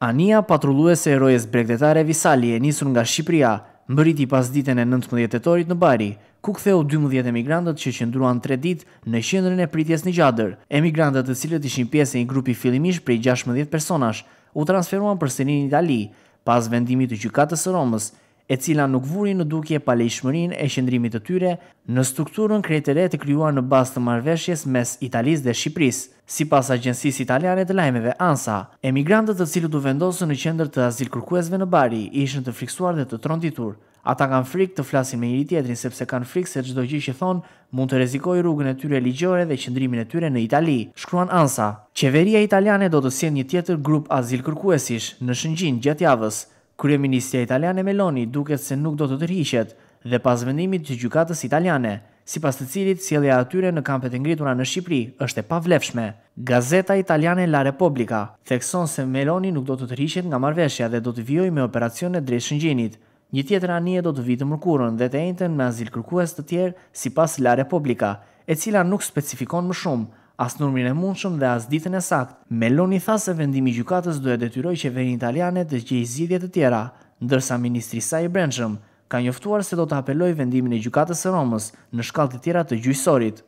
Ania patrulluese e rojes bregdetare Visali e nisur nga Shqipria, mbëriti pas ditën e 19 tëtorit në Bari, ku ktheu 12 emigrantët që qëndruan 3 ditë në qendrën e pritjes në Gjadër. Emigrantët të cilët ishin pjesë e një grupi fillimisht prej 16 personash, u transferuan për në Itali pas vendimit të gjykatës së Romës e cila nuk vuri në dukje palejshmërin e shëndrimit të tyre në strukturën kretere të kryuar në bastë të marveshjes mes Italis dhe Shqipris. Si pas agjensis italiane të lajmeve ANSA, emigrantët të cilu të vendosën në qendër të azil kërkuesve në bari, ishën të friksuar dhe të tronditur. Ata kanë frikë të flasin me njëri tjetrin sepse kanë frikë se çdo gjë që thonë mund të rrezikojë rrugën e tyre ligjore dhe qëndrimin e tyre në Itali, shkruan ANSA. Qeveria italiane do të sjellë një tjetër grup azil kërkuesish në Shëngjin gjatë javës. Kryeministja italiane Meloni duket se nuk do të tërhiqet dhe pas vendimit të gjykatës italiane, si pas të cilit si edhe atyre në kampet e ngritura në Shqipri është e pavlefshme. Gazeta italiane La Repubblica thekson se Meloni nuk do të tërhiqet nga marveshja dhe do të vjoj me operacione e drejtë shëngjinit. Një tjetër anije do të vitë mërkurën dhe të ejten me azil kërkues të tjerë si pas La Repubblica, e cila nuk specifikon më shumë as numrin e mundshëm dhe as ditën e sakt. Meloni tha se vendimi i gjykatës do e detyroj që italiane dhe gjej zidjet e tjera, ndërsa ministri sa i brendshëm ka njoftuar se do të apeloj vendimin e gjykatës e Romës në shkallë të tjera të gjyqësorit.